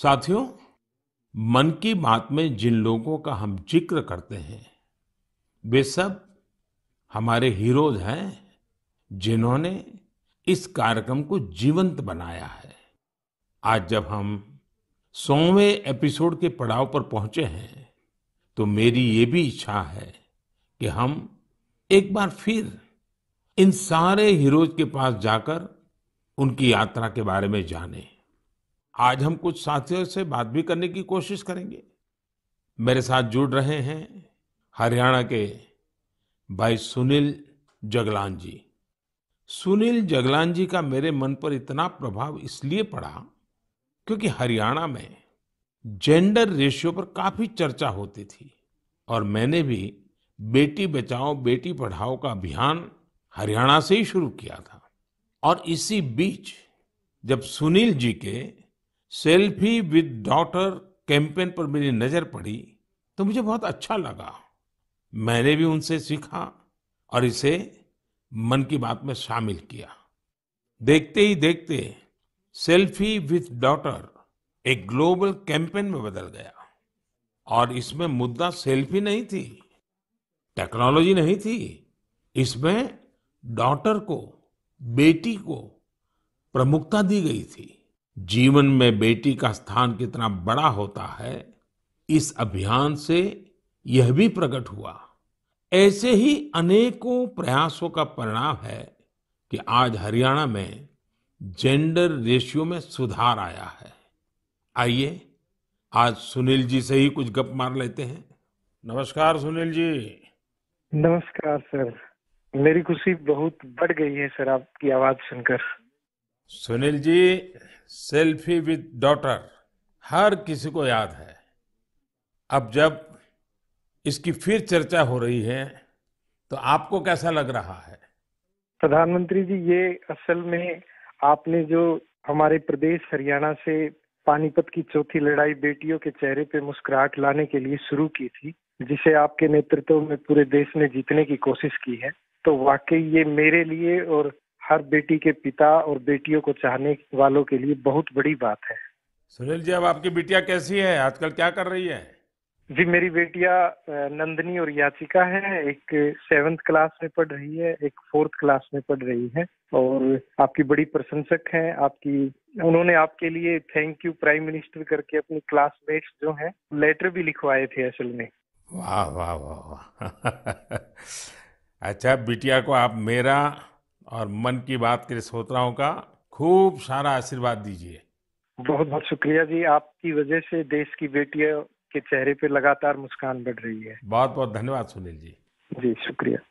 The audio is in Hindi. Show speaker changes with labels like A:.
A: साथियों मन की बात में जिन लोगों का हम जिक्र करते हैं वे सब हमारे हीरोज हैं जिन्होंने इस कार्यक्रम को जीवंत बनाया है आज जब हम सौवें एपिसोड के पड़ाव पर पहुंचे हैं तो मेरी ये भी इच्छा है कि हम एक बार फिर इन सारे हीरोज के पास जाकर उनकी यात्रा के बारे में जानें आज हम कुछ साथियों से बात भी करने की कोशिश करेंगे मेरे साथ जुड़ रहे हैं हरियाणा के भाई सुनील जगलान जी सुनील जगलान जी का मेरे मन पर इतना प्रभाव इसलिए पड़ा क्योंकि हरियाणा में जेंडर रेशियो पर काफी चर्चा होती थी और मैंने भी बेटी बचाओ बेटी पढ़ाओ का अभियान हरियाणा से ही शुरू किया था और इसी बीच जब सुनील जी के सेल्फी विद डॉटर कैंपेन पर मेरी नजर पड़ी तो मुझे बहुत अच्छा लगा मैंने भी उनसे सीखा और इसे मन की बात में शामिल किया देखते ही देखते सेल्फी विथ डॉटर एक ग्लोबल कैंपेन में बदल गया और इसमें मुद्दा सेल्फी नहीं थी टेक्नोलॉजी नहीं थी इसमें डॉटर को बेटी को प्रमुखता दी गई थी जीवन में बेटी का स्थान कितना बड़ा होता है इस अभियान से यह भी प्रकट हुआ ऐसे ही अनेकों प्रयासों का परिणाम है कि आज हरियाणा में जेंडर रेशियो में सुधार आया है आइए आज सुनील जी से ही कुछ गप मार लेते हैं
B: नमस्कार सुनील जी नमस्कार सर मेरी खुशी बहुत बढ़ गई है सर आपकी आवाज सुनकर Sunil ji selfie with
A: daughter हर किसी को याद है अब जब इसकी फिर चर्चा हो रही है तो आपको कैसा लग रहा है
B: प्रधानमंत्री जी ये असल में आपने जो हमारे प्रदेश हरियाणा से पानीपत की चौथी लड़ाई बेटियों के चेहरे पे मुस्कुराहट लाने के लिए शुरू की थी जिसे आपके नेतृत्व में पूरे देश ने जीतने की कोशिश की है तो वाकई ये मेरे लिए और हर बेटी के पिता और बेटियों को चाहने वालों के लिए बहुत बड़ी बात है
A: सुनील जी अब आपकी बिटिया कैसी है आजकल क्या कर रही है
B: जी मेरी बेटिया नंदनी और याचिका है एक सेवेंथ क्लास में पढ़ रही है एक फोर्थ क्लास में पढ़ रही है और आपकी बड़ी प्रशंसक हैं आपकी उन्होंने आपके लिए थैंक यू प्राइम मिनिस्टर करके अपनी क्लासमेट्स जो हैं लेटर भी लिखवाए थे असल में वाह
A: वाह वाह वाह अच्छा बिटिया को आप मेरा और मन की बात के श्रोताओं का खूब सारा आशीर्वाद दीजिए बहुत बहुत
B: शुक्रिया जी आपकी वजह से देश की बेटियों के चेहरे पे लगातार मुस्कान बढ़ रही है
A: बहुत बहुत धन्यवाद सुनील जी जी शुक्रिया